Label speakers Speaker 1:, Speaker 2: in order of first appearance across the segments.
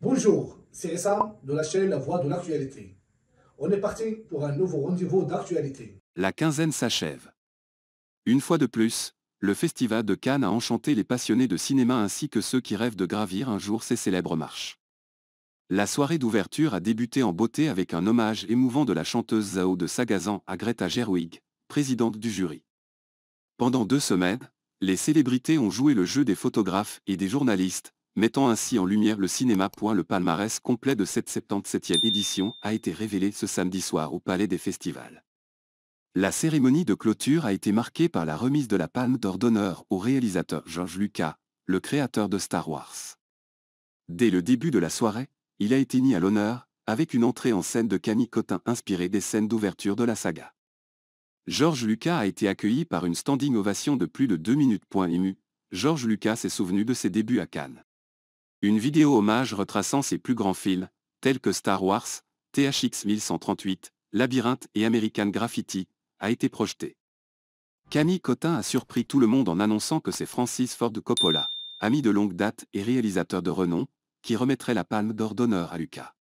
Speaker 1: Bonjour, c'est Essa de la chaîne La Voix de l'actualité. On est parti pour un nouveau rendez-vous d'actualité. La quinzaine s'achève. Une fois de plus, le Festival de Cannes a enchanté les passionnés de cinéma ainsi que ceux qui rêvent de gravir un jour ces célèbres marches. La soirée d'ouverture a débuté en beauté avec un hommage émouvant de la chanteuse Zao de Sagazan à Greta Gerwig, présidente du jury. Pendant deux semaines, les célébrités ont joué le jeu des photographes et des journalistes, mettant ainsi en lumière le cinéma. Le palmarès complet de cette 77e édition a été révélé ce samedi soir au Palais des Festivals. La cérémonie de clôture a été marquée par la remise de la palme d'or d'honneur au réalisateur George Lucas, le créateur de Star Wars. Dès le début de la soirée, il a été mis à l'honneur, avec une entrée en scène de Camille Cotin inspirée des scènes d'ouverture de la saga. Georges Lucas a été accueilli par une standing ovation de plus de 2 minutes. ému, George Lucas s'est souvenu de ses débuts à Cannes. Une vidéo hommage retraçant ses plus grands films, tels que Star Wars, THX 1138, Labyrinthe et American Graffiti, a été projetée. Camille Cotin a surpris tout le monde en annonçant que c'est Francis Ford Coppola, ami de longue date et réalisateur de renom, qui remettrait la palme d'or d'honneur à Lucas.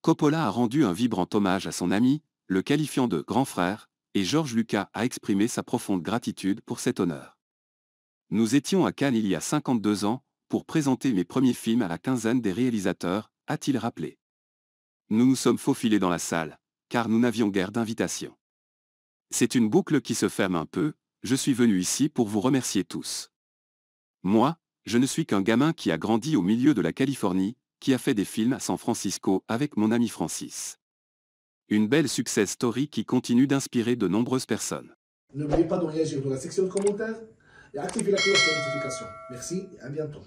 Speaker 1: Coppola a rendu un vibrant hommage à son ami, le qualifiant de grand frère, et George Lucas a exprimé sa profonde gratitude pour cet honneur. Nous étions à Cannes il y a 52 ans, pour présenter mes premiers films à la quinzaine des réalisateurs, a-t-il rappelé. Nous nous sommes faufilés dans la salle, car nous n'avions guère d'invitations. C'est une boucle qui se ferme un peu, je suis venu ici pour vous remercier tous. Moi, je ne suis qu'un gamin qui a grandi au milieu de la Californie, qui a fait des films à San Francisco avec mon ami Francis. Une belle success story qui continue d'inspirer de nombreuses personnes. N'oubliez pas de réagir dans la section commentaires et la cloche de notification. Merci et à bientôt.